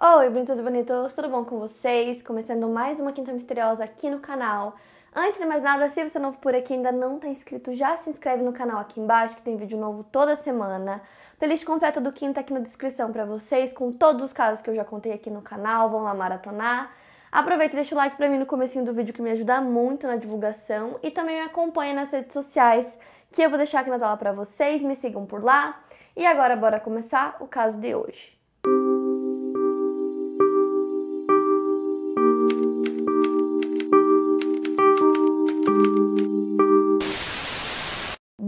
Oi, bonitos e bonitos, tudo bom com vocês? Começando mais uma Quinta Misteriosa aqui no canal. Antes de mais nada, se você é novo por aqui e ainda não está inscrito, já se inscreve no canal aqui embaixo que tem vídeo novo toda semana. Playlist completa do Quinta aqui na descrição para vocês, com todos os casos que eu já contei aqui no canal, vão lá maratonar. Aproveita e deixa o like para mim no comecinho do vídeo que me ajuda muito na divulgação e também me acompanha nas redes sociais que eu vou deixar aqui na tela para vocês, me sigam por lá. E agora bora começar o caso de hoje.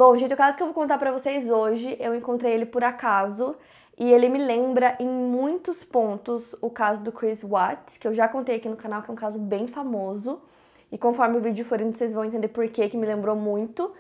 Bom, gente, o caso que eu vou contar para vocês hoje, eu encontrei ele por acaso e ele me lembra em muitos pontos o caso do Chris Watts, que eu já contei aqui no canal, que é um caso bem famoso. E conforme o vídeo for indo, vocês vão entender por que que me lembrou muito.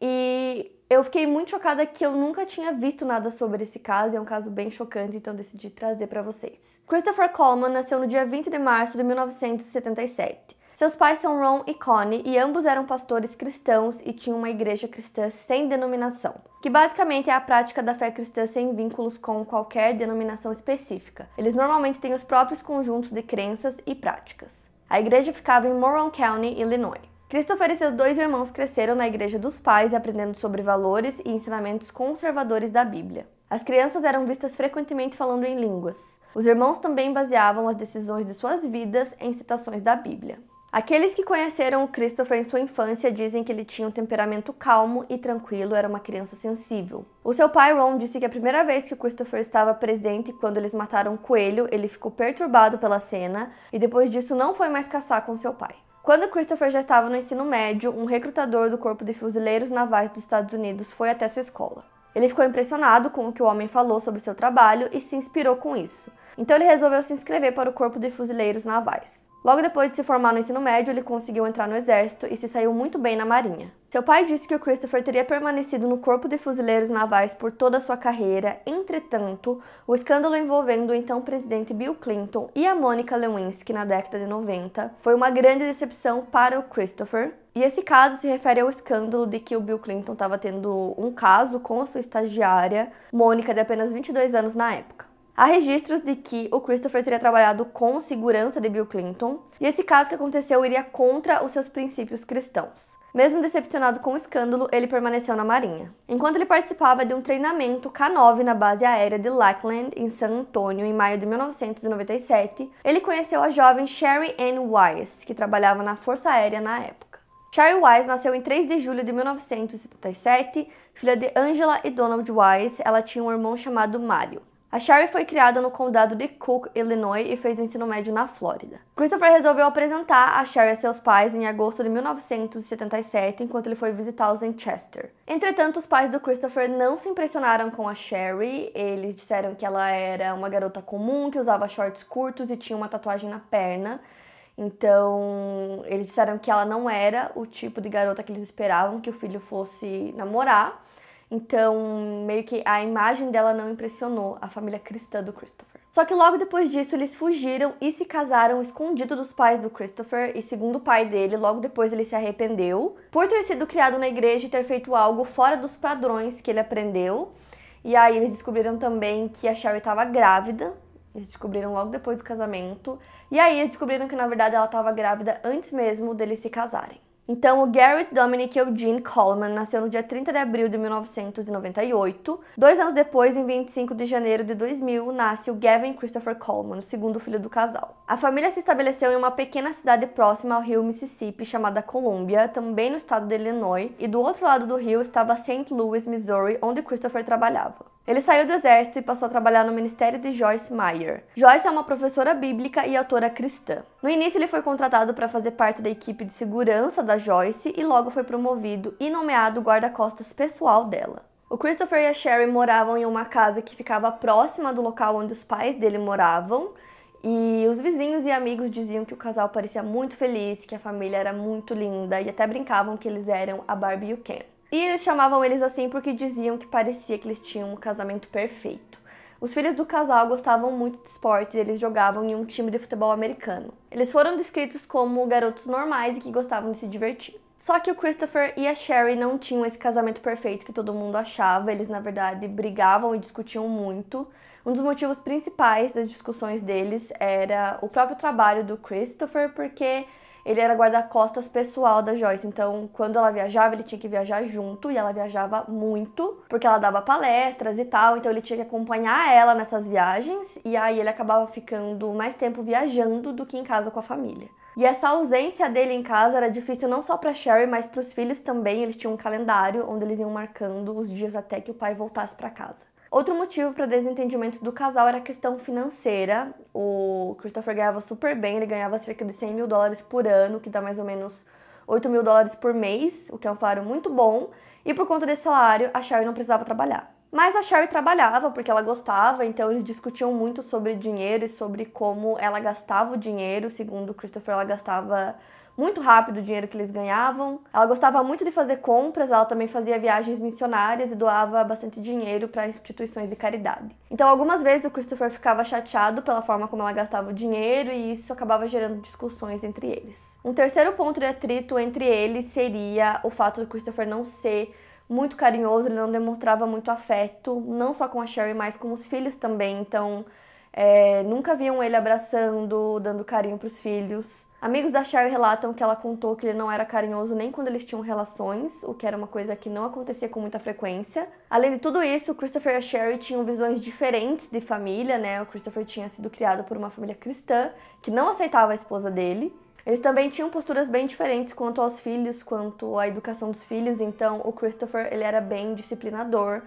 E eu fiquei muito chocada que eu nunca tinha visto nada sobre esse caso, é um caso bem chocante, então decidi trazer para vocês. Christopher Coleman nasceu no dia 20 de março de 1977. Seus pais são Ron e Connie, e ambos eram pastores cristãos e tinham uma igreja cristã sem denominação, que basicamente é a prática da fé cristã sem vínculos com qualquer denominação específica. Eles normalmente têm os próprios conjuntos de crenças e práticas. A igreja ficava em Moron County, Illinois. Christopher e seus dois irmãos cresceram na igreja dos pais, aprendendo sobre valores e ensinamentos conservadores da Bíblia. As crianças eram vistas frequentemente falando em línguas. Os irmãos também baseavam as decisões de suas vidas em citações da Bíblia. Aqueles que conheceram o Christopher em sua infância dizem que ele tinha um temperamento calmo e tranquilo, era uma criança sensível. O seu pai Ron disse que a primeira vez que o Christopher estava presente quando eles mataram um coelho, ele ficou perturbado pela cena e depois disso não foi mais caçar com seu pai. Quando Christopher já estava no ensino médio, um recrutador do Corpo de Fuzileiros Navais dos Estados Unidos foi até sua escola. Ele ficou impressionado com o que o homem falou sobre seu trabalho e se inspirou com isso. Então ele resolveu se inscrever para o Corpo de Fuzileiros Navais. Logo depois de se formar no ensino médio, ele conseguiu entrar no exército e se saiu muito bem na marinha. Seu pai disse que o Christopher teria permanecido no corpo de fuzileiros navais por toda a sua carreira. Entretanto, o escândalo envolvendo o então presidente Bill Clinton e a Monica Lewinsky na década de 90 foi uma grande decepção para o Christopher. E esse caso se refere ao escândalo de que o Bill Clinton estava tendo um caso com a sua estagiária, Monica, de apenas 22 anos na época. Há registros de que o Christopher teria trabalhado com segurança de Bill Clinton, e esse caso que aconteceu iria contra os seus princípios cristãos. Mesmo decepcionado com o escândalo, ele permaneceu na Marinha. Enquanto ele participava de um treinamento K-9 na base aérea de Lackland, em San Antonio em maio de 1997, ele conheceu a jovem Sherry Ann Wise, que trabalhava na Força Aérea na época. Sherry Wise nasceu em 3 de julho de 1977, filha de Angela e Donald Wise. Ela tinha um irmão chamado Mario. A Sherry foi criada no condado de Cook, Illinois, e fez o ensino médio na Flórida. Christopher resolveu apresentar a Sherry a seus pais em agosto de 1977, enquanto ele foi visitá-los em Chester. Entretanto, os pais do Christopher não se impressionaram com a Sherry. Eles disseram que ela era uma garota comum, que usava shorts curtos e tinha uma tatuagem na perna. Então, eles disseram que ela não era o tipo de garota que eles esperavam que o filho fosse namorar. Então, meio que a imagem dela não impressionou a família cristã do Christopher. Só que logo depois disso, eles fugiram e se casaram escondido dos pais do Christopher, e segundo o pai dele, logo depois ele se arrependeu por ter sido criado na igreja e ter feito algo fora dos padrões que ele aprendeu. E aí eles descobriram também que a Sherry estava grávida. Eles descobriram logo depois do casamento. E aí eles descobriram que na verdade ela estava grávida antes mesmo deles se casarem. Então, o Garrett Dominic Eugene Coleman nasceu no dia 30 de abril de 1998. Dois anos depois, em 25 de janeiro de 2000, nasce o Gavin Christopher Coleman, o segundo filho do casal. A família se estabeleceu em uma pequena cidade próxima ao rio Mississippi, chamada Columbia, também no estado de Illinois, e do outro lado do rio estava St. Louis, Missouri, onde Christopher trabalhava. Ele saiu do exército e passou a trabalhar no ministério de Joyce Meyer. Joyce é uma professora bíblica e autora cristã. No início, ele foi contratado para fazer parte da equipe de segurança da Joyce e logo foi promovido e nomeado guarda-costas pessoal dela. O Christopher e a Sherry moravam em uma casa que ficava próxima do local onde os pais dele moravam. E os vizinhos e amigos diziam que o casal parecia muito feliz, que a família era muito linda e até brincavam que eles eram a Barbie e o Ken. E eles chamavam eles assim porque diziam que parecia que eles tinham um casamento perfeito. Os filhos do casal gostavam muito de esportes e eles jogavam em um time de futebol americano. Eles foram descritos como garotos normais e que gostavam de se divertir. Só que o Christopher e a Sherry não tinham esse casamento perfeito que todo mundo achava, eles na verdade brigavam e discutiam muito. Um dos motivos principais das discussões deles era o próprio trabalho do Christopher, porque ele era guarda-costas pessoal da Joyce. Então, quando ela viajava, ele tinha que viajar junto e ela viajava muito, porque ela dava palestras e tal, então ele tinha que acompanhar ela nessas viagens e aí ele acabava ficando mais tempo viajando do que em casa com a família. E essa ausência dele em casa era difícil não só para Sherry, mas para os filhos também. Eles tinham um calendário onde eles iam marcando os dias até que o pai voltasse para casa. Outro motivo para o desentendimento do casal era a questão financeira. O Christopher ganhava super bem, ele ganhava cerca de 100 mil dólares por ano, que dá mais ou menos 8 mil dólares por mês, o que é um salário muito bom. E por conta desse salário, a Sherry não precisava trabalhar. Mas a Sherry trabalhava porque ela gostava, então eles discutiam muito sobre dinheiro e sobre como ela gastava o dinheiro. Segundo o Christopher, ela gastava muito rápido o dinheiro que eles ganhavam. Ela gostava muito de fazer compras, ela também fazia viagens missionárias e doava bastante dinheiro para instituições de caridade. Então, algumas vezes o Christopher ficava chateado pela forma como ela gastava o dinheiro e isso acabava gerando discussões entre eles. Um terceiro ponto de atrito entre eles seria o fato do Christopher não ser muito carinhoso, ele não demonstrava muito afeto, não só com a Sherry, mas com os filhos também. Então, é, nunca viam ele abraçando, dando carinho para os filhos. Amigos da Cheryl relatam que ela contou que ele não era carinhoso nem quando eles tinham relações, o que era uma coisa que não acontecia com muita frequência. Além de tudo isso, Christopher e a Cheryl tinham visões diferentes de família, né? O Christopher tinha sido criado por uma família cristã que não aceitava a esposa dele. Eles também tinham posturas bem diferentes quanto aos filhos, quanto à educação dos filhos. Então, o Christopher ele era bem disciplinador,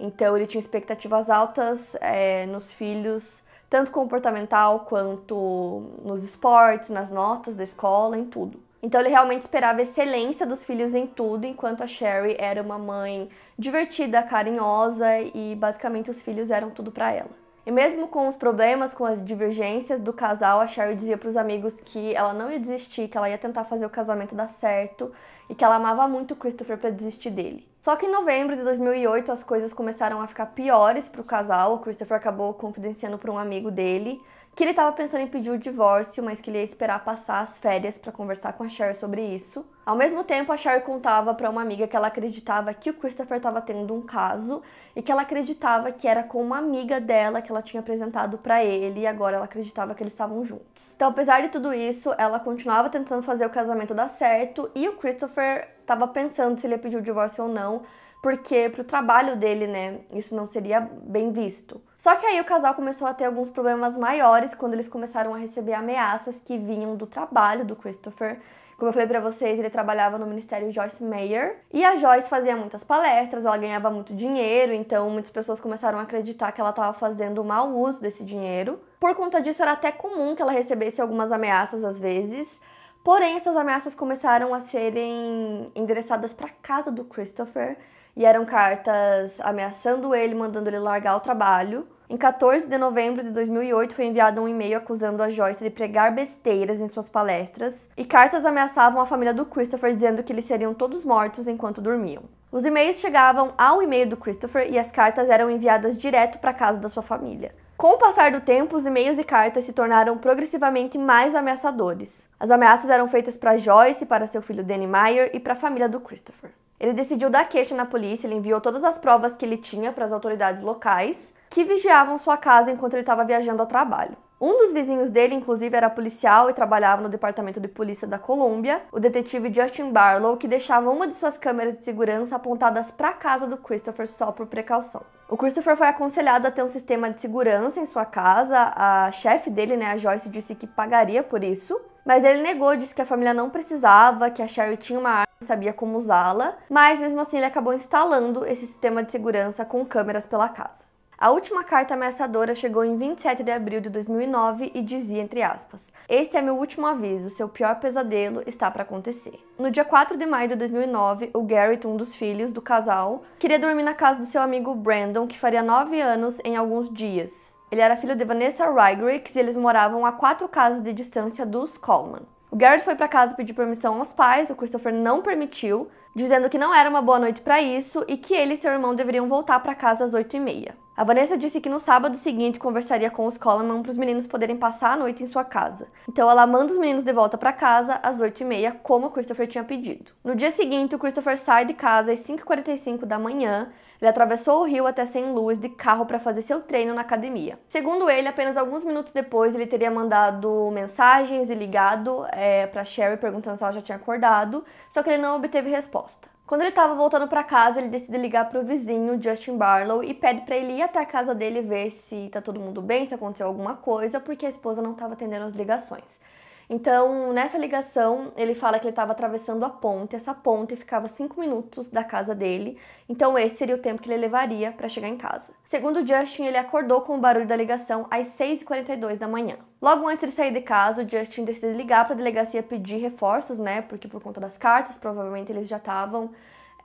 então ele tinha expectativas altas é, nos filhos tanto comportamental quanto nos esportes, nas notas da escola, em tudo. Então ele realmente esperava excelência dos filhos em tudo, enquanto a Sherry era uma mãe divertida, carinhosa e basicamente os filhos eram tudo para ela. E mesmo com os problemas, com as divergências do casal, a Sherry dizia para os amigos que ela não ia desistir, que ela ia tentar fazer o casamento dar certo e que ela amava muito o Christopher para desistir dele. Só que em novembro de 2008 as coisas começaram a ficar piores para o casal. O Christopher acabou confidenciando para um amigo dele que ele estava pensando em pedir o divórcio, mas que ele ia esperar passar as férias para conversar com a Cher sobre isso. Ao mesmo tempo, a Cher contava para uma amiga que ela acreditava que o Christopher estava tendo um caso e que ela acreditava que era com uma amiga dela que ela tinha apresentado para ele e agora ela acreditava que eles estavam juntos. Então, apesar de tudo isso, ela continuava tentando fazer o casamento dar certo e o Christopher estava pensando se ele ia pedir o divórcio ou não, porque para o trabalho dele, né, isso não seria bem visto. Só que aí o casal começou a ter alguns problemas maiores quando eles começaram a receber ameaças que vinham do trabalho do Christopher. Como eu falei para vocês, ele trabalhava no Ministério Joyce Mayer e a Joyce fazia muitas palestras, ela ganhava muito dinheiro, então muitas pessoas começaram a acreditar que ela estava fazendo mau uso desse dinheiro. Por conta disso, era até comum que ela recebesse algumas ameaças às vezes. Porém, essas ameaças começaram a serem endereçadas para casa do Christopher, e eram cartas ameaçando ele, mandando ele largar o trabalho. Em 14 de novembro de 2008 foi enviado um e-mail acusando a Joyce de pregar besteiras em suas palestras e cartas ameaçavam a família do Christopher dizendo que eles seriam todos mortos enquanto dormiam. Os e-mails chegavam ao e-mail do Christopher e as cartas eram enviadas direto para casa da sua família. Com o passar do tempo, os e-mails e cartas se tornaram progressivamente mais ameaçadores. As ameaças eram feitas para Joyce, para seu filho Danny Meyer e para a família do Christopher. Ele decidiu dar queixa na polícia, ele enviou todas as provas que ele tinha para as autoridades locais, que vigiavam sua casa enquanto ele estava viajando ao trabalho. Um dos vizinhos dele, inclusive, era policial e trabalhava no Departamento de Polícia da Colômbia, o detetive Justin Barlow, que deixava uma de suas câmeras de segurança apontadas para a casa do Christopher só por precaução. O Christopher foi aconselhado a ter um sistema de segurança em sua casa, a chefe dele, né, a Joyce, disse que pagaria por isso, mas ele negou, disse que a família não precisava, que a Sherry tinha uma arma e sabia como usá-la, mas mesmo assim ele acabou instalando esse sistema de segurança com câmeras pela casa. A última carta ameaçadora chegou em 27 de abril de 2009 e dizia entre aspas: "Este é meu último aviso, seu pior pesadelo está para acontecer". No dia 4 de maio de 2009, o Garrett, um dos filhos do casal, queria dormir na casa do seu amigo Brandon, que faria 9 anos em alguns dias. Ele era filho de Vanessa Rygrix e eles moravam a quatro casas de distância dos Coleman. O Garrett foi para casa pedir permissão aos pais, o Christopher não permitiu, dizendo que não era uma boa noite para isso e que ele e seu irmão deveriam voltar para casa às 8h30. A Vanessa disse que no sábado seguinte conversaria com os Coleman para os meninos poderem passar a noite em sua casa. Então ela manda os meninos de volta para casa às 8h30, como o Christopher tinha pedido. No dia seguinte, o Christopher sai de casa às 5h45 da manhã ele atravessou o rio até Sem luz de carro para fazer seu treino na academia. Segundo ele, apenas alguns minutos depois ele teria mandado mensagens e ligado é, para Sherry perguntando se ela já tinha acordado, só que ele não obteve resposta. Quando ele estava voltando para casa, ele decide ligar para o vizinho Justin Barlow e pede para ele ir até a casa dele ver se tá todo mundo bem, se aconteceu alguma coisa, porque a esposa não estava atendendo as ligações. Então, nessa ligação, ele fala que ele estava atravessando a ponte, essa ponte ficava 5 minutos da casa dele, então esse seria o tempo que ele levaria para chegar em casa. Segundo Justin, ele acordou com o barulho da ligação às 6h42 da manhã. Logo antes de sair de casa, o Justin decide ligar para a delegacia pedir reforços, né? Porque por conta das cartas, provavelmente eles já estavam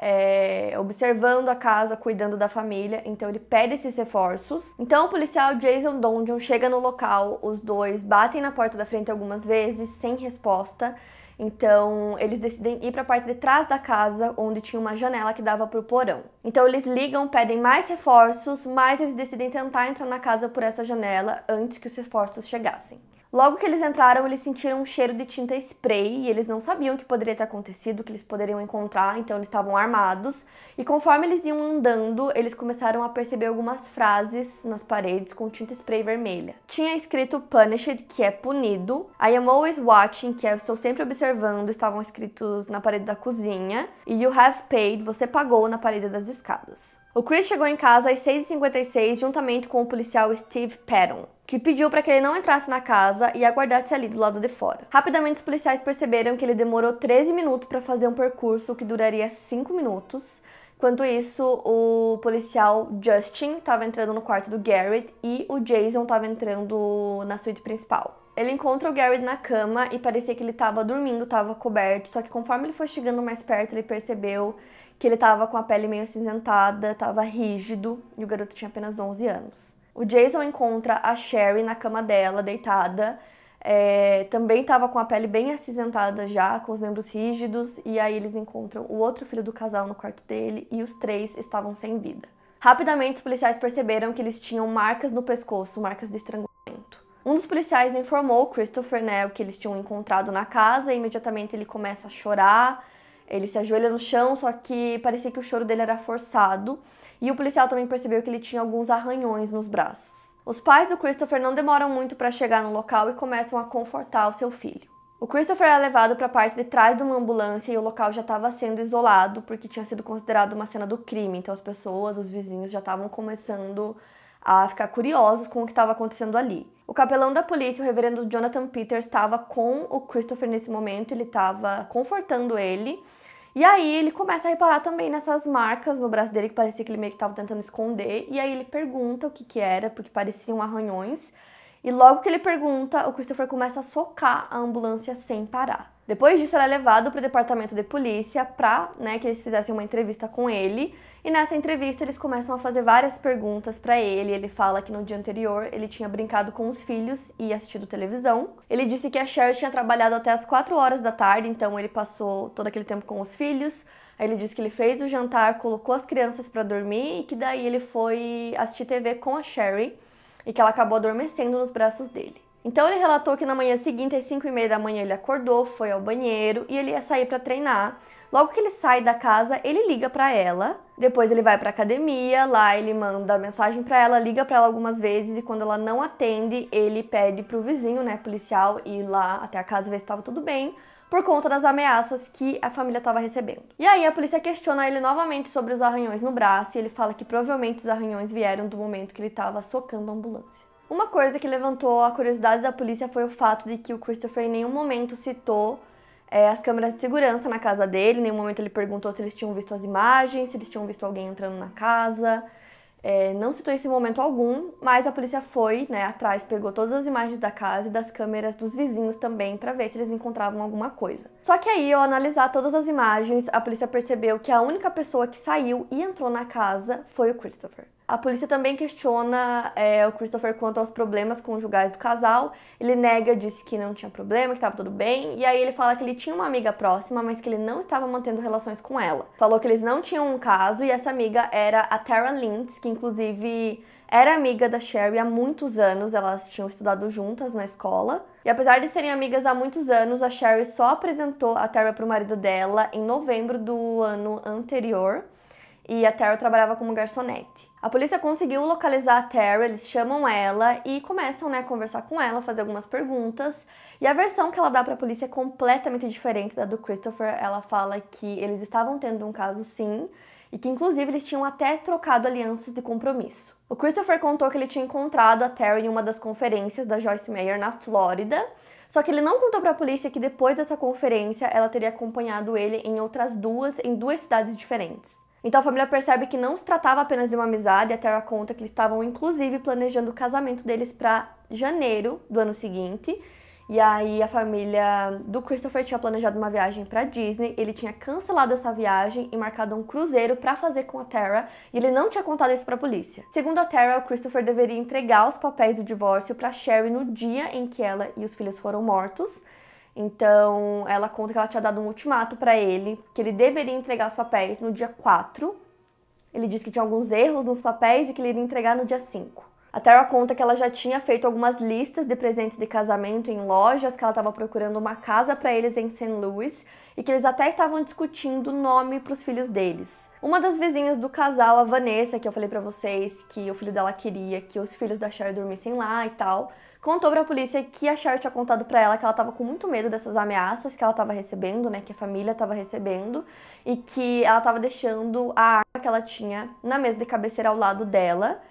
é, observando a casa, cuidando da família. Então ele pede esses reforços. Então o policial Jason Donjon chega no local, os dois batem na porta da frente algumas vezes sem resposta. Então, eles decidem ir para a parte de trás da casa, onde tinha uma janela que dava para o porão. Então, eles ligam, pedem mais reforços, mas eles decidem tentar entrar na casa por essa janela antes que os reforços chegassem. Logo que eles entraram, eles sentiram um cheiro de tinta spray e eles não sabiam o que poderia ter acontecido, o que eles poderiam encontrar, então eles estavam armados. E conforme eles iam andando, eles começaram a perceber algumas frases nas paredes com tinta spray vermelha. Tinha escrito Punished, que é punido, I am always watching, que é eu estou sempre observando, estavam escritos na parede da cozinha, e You have paid, você pagou, na parede das escadas. O Chris chegou em casa às 6h56 juntamente com o policial Steve Patton, que pediu para que ele não entrasse na casa e aguardasse ali do lado de fora. Rapidamente, os policiais perceberam que ele demorou 13 minutos para fazer um percurso que duraria 5 minutos. Enquanto isso, o policial Justin estava entrando no quarto do Garrett e o Jason estava entrando na suíte principal. Ele encontra o Garrett na cama e parecia que ele estava dormindo, estava coberto, só que conforme ele foi chegando mais perto, ele percebeu que ele estava com a pele meio acinzentada, estava rígido e o garoto tinha apenas 11 anos. O Jason encontra a Sherry na cama dela, deitada. É, também estava com a pele bem acinzentada já, com os membros rígidos, e aí eles encontram o outro filho do casal no quarto dele e os três estavam sem vida. Rapidamente, os policiais perceberam que eles tinham marcas no pescoço, marcas de estrangulamento. Um dos policiais informou Christopher né, que eles tinham encontrado na casa e imediatamente ele começa a chorar, ele se ajoelha no chão, só que parecia que o choro dele era forçado. E o policial também percebeu que ele tinha alguns arranhões nos braços. Os pais do Christopher não demoram muito para chegar no local e começam a confortar o seu filho. O Christopher é levado para a parte de trás de uma ambulância e o local já estava sendo isolado porque tinha sido considerado uma cena do crime. Então as pessoas, os vizinhos já estavam começando a ficar curiosos com o que estava acontecendo ali. O capelão da polícia, o reverendo Jonathan Peters, estava com o Christopher nesse momento, ele estava confortando ele e aí ele começa a reparar também nessas marcas no braço dele que parecia que ele meio que estava tentando esconder. E aí ele pergunta o que que era, porque pareciam arranhões. E logo que ele pergunta, o Christopher começa a socar a ambulância sem parar. Depois disso, ele é levado para o departamento de polícia para né, que eles fizessem uma entrevista com ele. E nessa entrevista, eles começam a fazer várias perguntas para ele. Ele fala que no dia anterior ele tinha brincado com os filhos e assistido televisão. Ele disse que a Cher tinha trabalhado até as 4 horas da tarde, então ele passou todo aquele tempo com os filhos. Aí ele disse que ele fez o jantar, colocou as crianças para dormir e que daí ele foi assistir TV com a Sherry e que ela acabou adormecendo nos braços dele. Então ele relatou que na manhã seguinte, às 5 e meia da manhã, ele acordou, foi ao banheiro e ele ia sair para treinar. Logo que ele sai da casa, ele liga para ela. Depois ele vai para academia, lá ele manda mensagem para ela, liga para ela algumas vezes e quando ela não atende, ele pede pro vizinho, né, policial, ir lá até a casa ver se estava tudo bem por conta das ameaças que a família estava recebendo. E aí a polícia questiona ele novamente sobre os arranhões no braço e ele fala que provavelmente os arranhões vieram do momento que ele estava socando a ambulância. Uma coisa que levantou a curiosidade da polícia foi o fato de que o Christopher em nenhum momento citou é, as câmeras de segurança na casa dele, em nenhum momento ele perguntou se eles tinham visto as imagens, se eles tinham visto alguém entrando na casa. É, não citou esse momento algum, mas a polícia foi né, atrás, pegou todas as imagens da casa e das câmeras dos vizinhos também para ver se eles encontravam alguma coisa. Só que aí, ao analisar todas as imagens, a polícia percebeu que a única pessoa que saiu e entrou na casa foi o Christopher. A polícia também questiona é, o Christopher quanto aos problemas conjugais do casal. Ele nega, disse que não tinha problema, que estava tudo bem. E aí ele fala que ele tinha uma amiga próxima, mas que ele não estava mantendo relações com ela. Falou que eles não tinham um caso e essa amiga era a Tara Lintz, que inclusive era amiga da Sherry há muitos anos, elas tinham estudado juntas na escola. E apesar de serem amigas há muitos anos, a Sherry só apresentou a Tara para o marido dela em novembro do ano anterior. E a Tara trabalhava como garçonete. A polícia conseguiu localizar a Tara, eles chamam ela e começam né, a conversar com ela, fazer algumas perguntas. E a versão que ela dá para a polícia é completamente diferente da do Christopher. Ela fala que eles estavam tendo um caso sim, e que inclusive eles tinham até trocado alianças de compromisso. O Christopher contou que ele tinha encontrado a Terry em uma das conferências da Joyce Meyer na Flórida, só que ele não contou para a polícia que depois dessa conferência ela teria acompanhado ele em outras duas, em duas cidades diferentes. Então a família percebe que não se tratava apenas de uma amizade, a Terra conta que eles estavam inclusive planejando o casamento deles para janeiro do ano seguinte, e aí a família do Christopher tinha planejado uma viagem para Disney, ele tinha cancelado essa viagem e marcado um cruzeiro para fazer com a Tara, e ele não tinha contado isso para a polícia. Segundo a Tara, o Christopher deveria entregar os papéis do divórcio para Sherry no dia em que ela e os filhos foram mortos. Então, ela conta que ela tinha dado um ultimato para ele, que ele deveria entregar os papéis no dia 4. Ele disse que tinha alguns erros nos papéis e que ele iria entregar no dia 5. A Tara conta que ela já tinha feito algumas listas de presentes de casamento em lojas, que ela estava procurando uma casa para eles em St. Louis e que eles até estavam discutindo o nome para os filhos deles. Uma das vizinhas do casal, a Vanessa, que eu falei para vocês que o filho dela queria que os filhos da Cher dormissem lá e tal, contou para a polícia que a Cher tinha contado para ela que ela estava com muito medo dessas ameaças que ela estava recebendo, né, que a família estava recebendo e que ela estava deixando a arma que ela tinha na mesa de cabeceira ao lado dela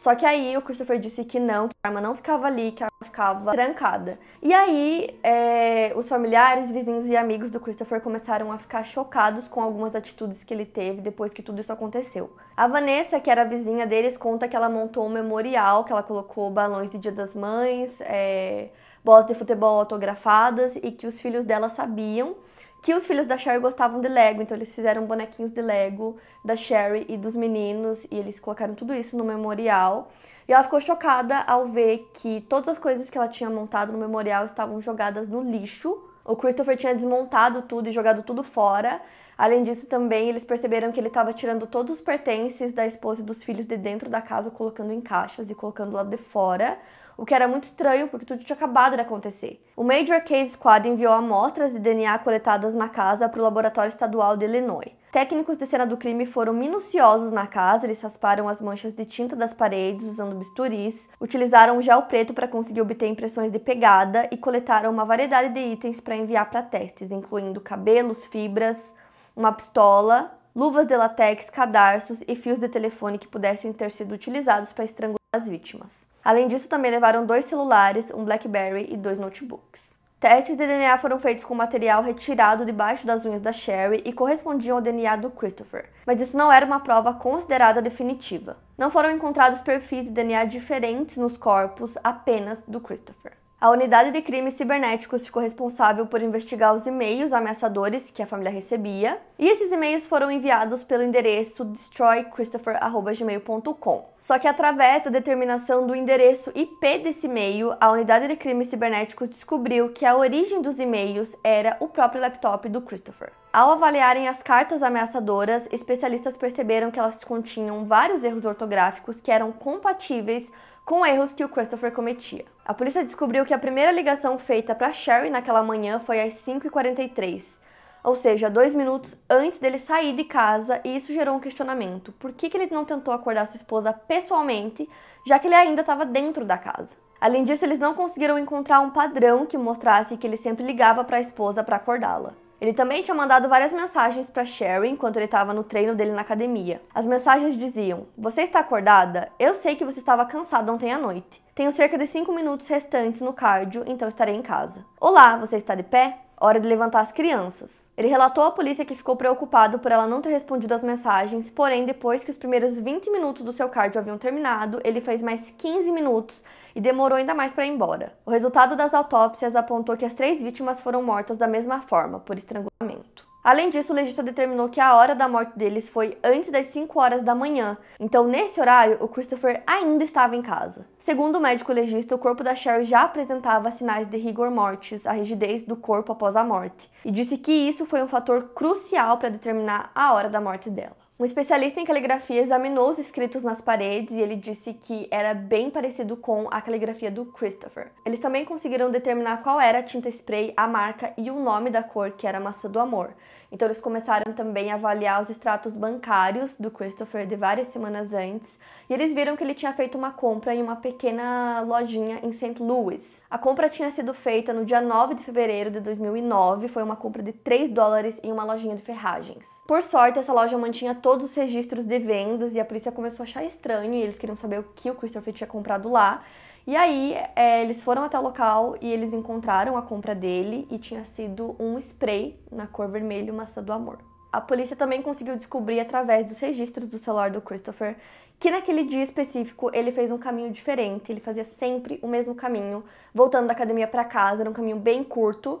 só que aí o Christopher disse que não, que a arma não ficava ali, que a arma ficava trancada. E aí é, os familiares, vizinhos e amigos do Christopher começaram a ficar chocados com algumas atitudes que ele teve depois que tudo isso aconteceu. A Vanessa, que era vizinha deles, conta que ela montou um memorial, que ela colocou balões de Dia das Mães, é, bolas de futebol autografadas e que os filhos dela sabiam que os filhos da Sherry gostavam de Lego, então eles fizeram bonequinhos de Lego da Sherry e dos meninos e eles colocaram tudo isso no memorial. E ela ficou chocada ao ver que todas as coisas que ela tinha montado no memorial estavam jogadas no lixo. O Christopher tinha desmontado tudo e jogado tudo fora. Além disso, também eles perceberam que ele estava tirando todos os pertences da esposa e dos filhos de dentro da casa, colocando em caixas e colocando lá de fora o que era muito estranho porque tudo tinha acabado de acontecer. O Major Case Squad enviou amostras de DNA coletadas na casa para o Laboratório Estadual de Illinois. Técnicos de cena do crime foram minuciosos na casa, eles rasparam as manchas de tinta das paredes usando bisturis, utilizaram gel preto para conseguir obter impressões de pegada e coletaram uma variedade de itens para enviar para testes, incluindo cabelos, fibras, uma pistola, luvas de latex, cadarços e fios de telefone que pudessem ter sido utilizados para estrangular as vítimas. Além disso, também levaram dois celulares, um Blackberry e dois notebooks. Testes de DNA foram feitos com material retirado debaixo das unhas da Sherry e correspondiam ao DNA do Christopher, mas isso não era uma prova considerada definitiva. Não foram encontrados perfis de DNA diferentes nos corpos apenas do Christopher. A unidade de crimes cibernéticos ficou responsável por investigar os e-mails ameaçadores que a família recebia, e esses e-mails foram enviados pelo endereço destroychristopher@gmail.com. Só que através da determinação do endereço IP desse e-mail, a unidade de crimes cibernéticos descobriu que a origem dos e-mails era o próprio laptop do Christopher. Ao avaliarem as cartas ameaçadoras, especialistas perceberam que elas continham vários erros ortográficos que eram compatíveis com erros que o Christopher cometia. A polícia descobriu que a primeira ligação feita para Sherry naquela manhã foi às 5h43, ou seja, dois minutos antes dele sair de casa, e isso gerou um questionamento. Por que, que ele não tentou acordar sua esposa pessoalmente, já que ele ainda estava dentro da casa? Além disso, eles não conseguiram encontrar um padrão que mostrasse que ele sempre ligava para a esposa para acordá-la. Ele também tinha mandado várias mensagens para Sherry enquanto ele estava no treino dele na academia. As mensagens diziam: Você está acordada? Eu sei que você estava cansada ontem à noite. Tenho cerca de 5 minutos restantes no cardio, então estarei em casa. Olá, você está de pé? hora de levantar as crianças. Ele relatou à polícia que ficou preocupado por ela não ter respondido às mensagens, porém, depois que os primeiros 20 minutos do seu cardio haviam terminado, ele fez mais 15 minutos e demorou ainda mais para ir embora. O resultado das autópsias apontou que as três vítimas foram mortas da mesma forma, por estrangulamento. Além disso, o legista determinou que a hora da morte deles foi antes das 5 horas da manhã, então nesse horário o Christopher ainda estava em casa. Segundo o médico legista, o corpo da Cheryl já apresentava sinais de rigor mortis, a rigidez do corpo após a morte, e disse que isso foi um fator crucial para determinar a hora da morte dela. Um especialista em caligrafia examinou os escritos nas paredes e ele disse que era bem parecido com a caligrafia do Christopher. Eles também conseguiram determinar qual era a tinta spray, a marca e o nome da cor que era a maçã do amor. Então eles começaram também a avaliar os extratos bancários do Christopher de várias semanas antes, e eles viram que ele tinha feito uma compra em uma pequena lojinha em St. Louis. A compra tinha sido feita no dia 9 de fevereiro de 2009, foi uma compra de 3 dólares em uma lojinha de ferragens. Por sorte, essa loja mantinha todos os registros de vendas e a polícia começou a achar estranho e eles queriam saber o que o Christopher tinha comprado lá. E aí é, eles foram até o local e eles encontraram a compra dele e tinha sido um spray na cor vermelho maçã do amor. A polícia também conseguiu descobrir através dos registros do celular do Christopher que naquele dia específico ele fez um caminho diferente, ele fazia sempre o mesmo caminho, voltando da academia para casa, era um caminho bem curto,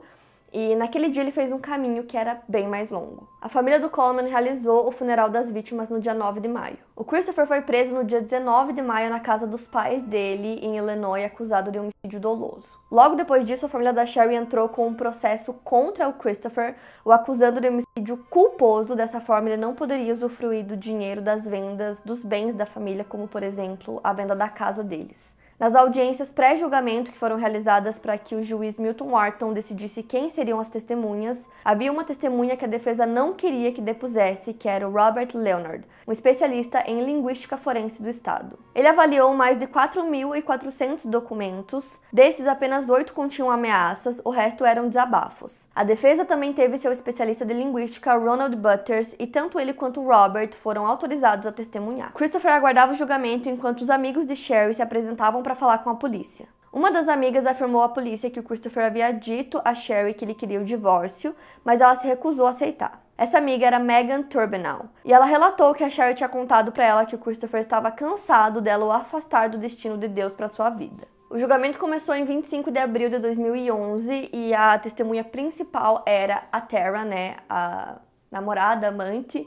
e naquele dia ele fez um caminho que era bem mais longo. A família do Coleman realizou o funeral das vítimas no dia 9 de maio. O Christopher foi preso no dia 19 de maio na casa dos pais dele em Illinois, acusado de homicídio doloso. Logo depois disso, a família da Sherry entrou com um processo contra o Christopher, o acusando de homicídio culposo. Dessa forma, ele não poderia usufruir do dinheiro das vendas dos bens da família, como por exemplo a venda da casa deles. Nas audiências pré-julgamento que foram realizadas para que o juiz Milton Wharton decidisse quem seriam as testemunhas, havia uma testemunha que a defesa não queria que depusesse, que era o Robert Leonard, um especialista em linguística forense do Estado. Ele avaliou mais de 4.400 documentos, desses apenas oito continham ameaças, o resto eram desabafos. A defesa também teve seu especialista de linguística, Ronald Butters, e tanto ele quanto Robert foram autorizados a testemunhar. Christopher aguardava o julgamento enquanto os amigos de Sherry se apresentavam para falar com a polícia. Uma das amigas afirmou à polícia que o Christopher havia dito a Sherry que ele queria o divórcio, mas ela se recusou a aceitar. Essa amiga era Megan Turbinal, e ela relatou que a Sherry tinha contado para ela que o Christopher estava cansado dela o afastar do destino de Deus para sua vida. O julgamento começou em 25 de abril de 2011 e a testemunha principal era a Tara, né, a namorada, amante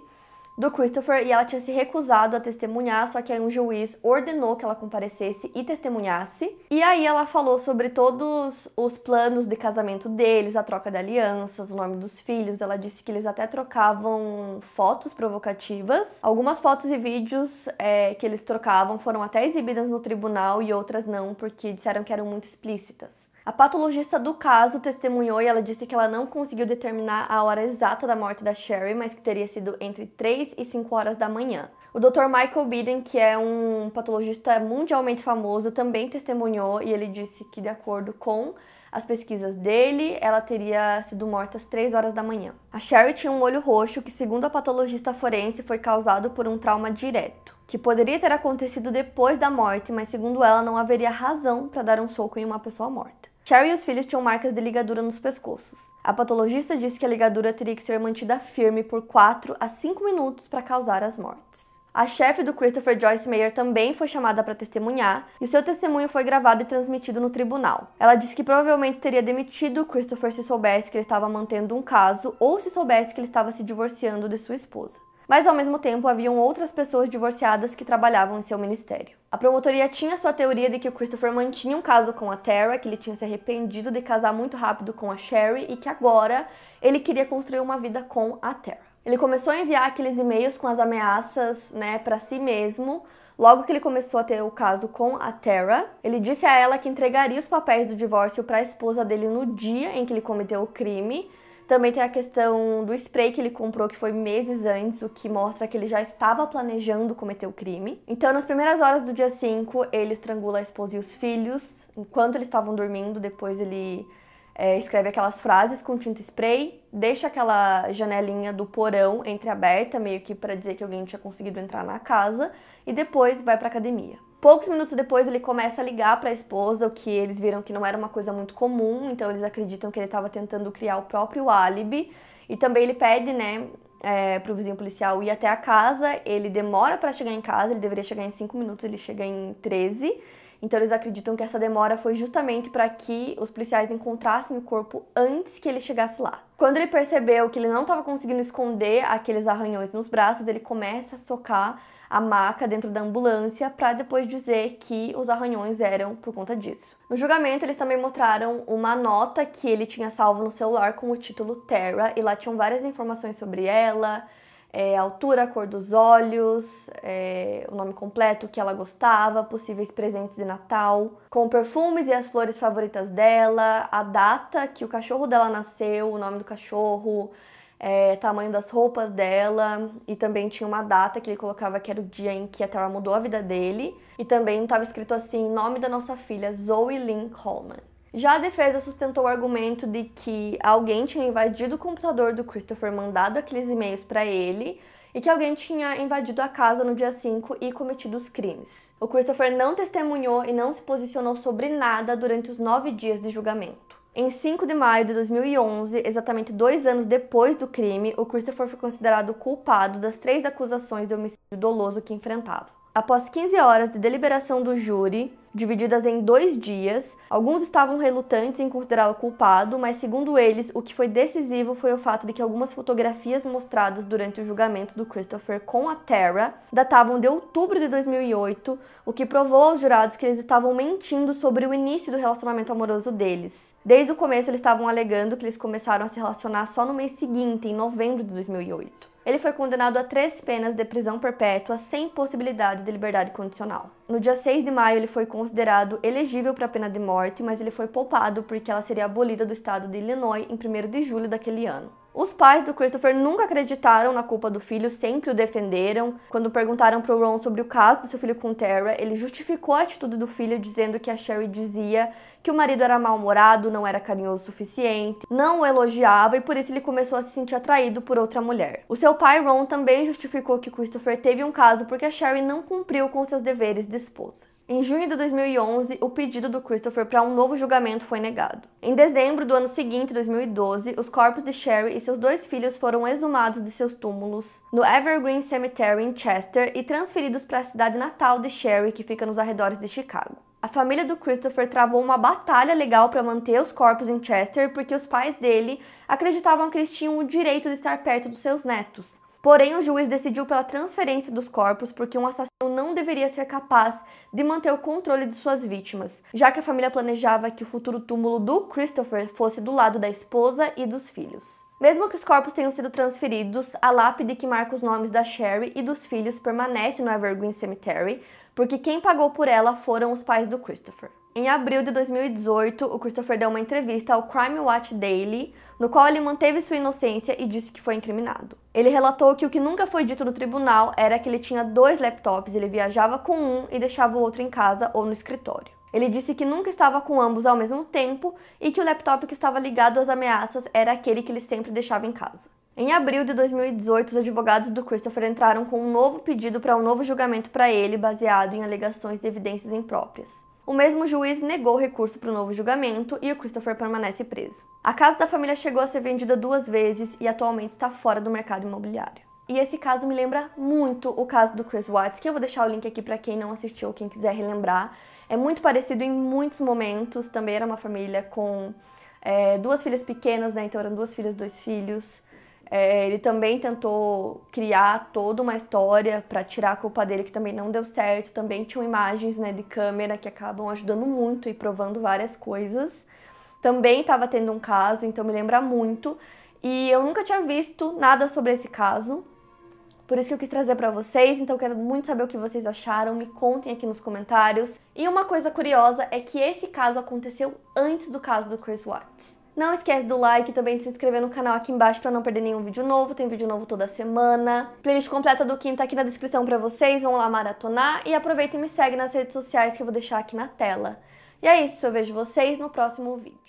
do Christopher e ela tinha se recusado a testemunhar, só que aí um juiz ordenou que ela comparecesse e testemunhasse. E aí ela falou sobre todos os planos de casamento deles, a troca de alianças, o nome dos filhos. Ela disse que eles até trocavam fotos provocativas. Algumas fotos e vídeos é, que eles trocavam foram até exibidas no tribunal e outras não, porque disseram que eram muito explícitas. A patologista do caso testemunhou e ela disse que ela não conseguiu determinar a hora exata da morte da Sherry, mas que teria sido entre 3 e 5 horas da manhã. O Dr. Michael Biden, que é um patologista mundialmente famoso, também testemunhou e ele disse que, de acordo com as pesquisas dele, ela teria sido morta às 3 horas da manhã. A Sherry tinha um olho roxo que, segundo a patologista forense, foi causado por um trauma direto, que poderia ter acontecido depois da morte, mas segundo ela não haveria razão para dar um soco em uma pessoa morta. Cherry e os filhos tinham marcas de ligadura nos pescoços. A patologista disse que a ligadura teria que ser mantida firme por 4 a 5 minutos para causar as mortes. A chefe do Christopher Joyce Mayer também foi chamada para testemunhar e seu testemunho foi gravado e transmitido no tribunal. Ela disse que provavelmente teria demitido Christopher se soubesse que ele estava mantendo um caso ou se soubesse que ele estava se divorciando de sua esposa. Mas ao mesmo tempo haviam outras pessoas divorciadas que trabalhavam em seu ministério. A promotoria tinha sua teoria de que o Christopher mantinha um caso com a Tara, que ele tinha se arrependido de casar muito rápido com a Sherry e que agora ele queria construir uma vida com a Tara. Ele começou a enviar aqueles e-mails com as ameaças, né, para si mesmo. Logo que ele começou a ter o caso com a Tara, ele disse a ela que entregaria os papéis do divórcio para a esposa dele no dia em que ele cometeu o crime, também tem a questão do spray que ele comprou, que foi meses antes, o que mostra que ele já estava planejando cometer o crime. Então, nas primeiras horas do dia 5, ele estrangula a esposa e os filhos, enquanto eles estavam dormindo, depois ele é, escreve aquelas frases com tinta spray, deixa aquela janelinha do porão entreaberta, meio que para dizer que alguém tinha conseguido entrar na casa, e depois vai para academia. Poucos minutos depois ele começa a ligar para a esposa, o que eles viram que não era uma coisa muito comum, então eles acreditam que ele estava tentando criar o próprio álibi. E também ele pede, né, é, para o vizinho policial ir até a casa. Ele demora para chegar em casa, ele deveria chegar em 5 minutos, ele chega em 13. Então eles acreditam que essa demora foi justamente para que os policiais encontrassem o corpo antes que ele chegasse lá. Quando ele percebeu que ele não estava conseguindo esconder aqueles arranhões nos braços, ele começa a socar a maca dentro da ambulância para depois dizer que os arranhões eram por conta disso. No julgamento, eles também mostraram uma nota que ele tinha salvo no celular com o título Terra e lá tinham várias informações sobre ela. É, altura, cor dos olhos, é, o nome completo, o que ela gostava, possíveis presentes de Natal, com perfumes e as flores favoritas dela, a data que o cachorro dela nasceu, o nome do cachorro, é, tamanho das roupas dela e também tinha uma data que ele colocava que era o dia em que a Tara mudou a vida dele e também estava escrito assim, nome da nossa filha, Zoe Lynn Coleman. Já a defesa sustentou o argumento de que alguém tinha invadido o computador do Christopher, mandado aqueles e-mails para ele e que alguém tinha invadido a casa no dia 5 e cometido os crimes. O Christopher não testemunhou e não se posicionou sobre nada durante os nove dias de julgamento. Em 5 de maio de 2011, exatamente dois anos depois do crime, o Christopher foi considerado culpado das três acusações de homicídio doloso que enfrentava. Após 15 horas de deliberação do júri, divididas em dois dias, alguns estavam relutantes em considerá-lo culpado, mas segundo eles, o que foi decisivo foi o fato de que algumas fotografias mostradas durante o julgamento do Christopher com a Terra datavam de outubro de 2008, o que provou aos jurados que eles estavam mentindo sobre o início do relacionamento amoroso deles. Desde o começo, eles estavam alegando que eles começaram a se relacionar só no mês seguinte, em novembro de 2008. Ele foi condenado a três penas de prisão perpétua sem possibilidade de liberdade condicional. No dia 6 de maio, ele foi considerado elegível para a pena de morte, mas ele foi poupado porque ela seria abolida do estado de Illinois em 1 de julho daquele ano. Os pais do Christopher nunca acreditaram na culpa do filho, sempre o defenderam. Quando perguntaram para o Ron sobre o caso do seu filho com Tara, ele justificou a atitude do filho dizendo que a Sherry dizia que o marido era mal-humorado, não era carinhoso o suficiente, não o elogiava e por isso ele começou a se sentir atraído por outra mulher. O seu pai Ron também justificou que Christopher teve um caso porque a Sherry não cumpriu com seus deveres da esposa. Em junho de 2011, o pedido do Christopher para um novo julgamento foi negado. Em dezembro do ano seguinte, 2012, os corpos de Sherry e seus dois filhos foram exumados de seus túmulos no Evergreen Cemetery em Chester e transferidos para a cidade natal de Sherry, que fica nos arredores de Chicago. A família do Christopher travou uma batalha legal para manter os corpos em Chester porque os pais dele acreditavam que eles tinham o direito de estar perto dos seus netos, Porém, o juiz decidiu pela transferência dos corpos porque um assassino não deveria ser capaz de manter o controle de suas vítimas, já que a família planejava que o futuro túmulo do Christopher fosse do lado da esposa e dos filhos. Mesmo que os corpos tenham sido transferidos, a lápide que marca os nomes da Sherry e dos filhos permanece no Evergreen Cemetery, porque quem pagou por ela foram os pais do Christopher. Em abril de 2018, o Christopher deu uma entrevista ao Crime Watch Daily, no qual ele manteve sua inocência e disse que foi incriminado. Ele relatou que o que nunca foi dito no tribunal era que ele tinha dois laptops, ele viajava com um e deixava o outro em casa ou no escritório. Ele disse que nunca estava com ambos ao mesmo tempo e que o laptop que estava ligado às ameaças era aquele que ele sempre deixava em casa. Em abril de 2018, os advogados do Christopher entraram com um novo pedido para um novo julgamento para ele, baseado em alegações de evidências impróprias. O mesmo juiz negou o recurso para o novo julgamento e o Christopher permanece preso. A casa da família chegou a ser vendida duas vezes e atualmente está fora do mercado imobiliário. E esse caso me lembra muito o caso do Chris Watts, que eu vou deixar o link aqui para quem não assistiu ou quem quiser relembrar. É muito parecido em muitos momentos, também era uma família com é, duas filhas pequenas, né? Então eram duas filhas, dois filhos. É, ele também tentou criar toda uma história para tirar a culpa dele, que também não deu certo. Também tinham imagens né, de câmera que acabam ajudando muito e provando várias coisas. Também estava tendo um caso, então me lembra muito. E eu nunca tinha visto nada sobre esse caso, por isso que eu quis trazer para vocês, então quero muito saber o que vocês acharam, me contem aqui nos comentários. E uma coisa curiosa é que esse caso aconteceu antes do caso do Chris Watts. Não esquece do like e também de se inscrever no canal aqui embaixo para não perder nenhum vídeo novo. Tem vídeo novo toda semana. Playlist completa do Kim tá aqui na descrição para vocês. Vão lá maratonar e aproveita e me segue nas redes sociais que eu vou deixar aqui na tela. E é isso, eu vejo vocês no próximo vídeo.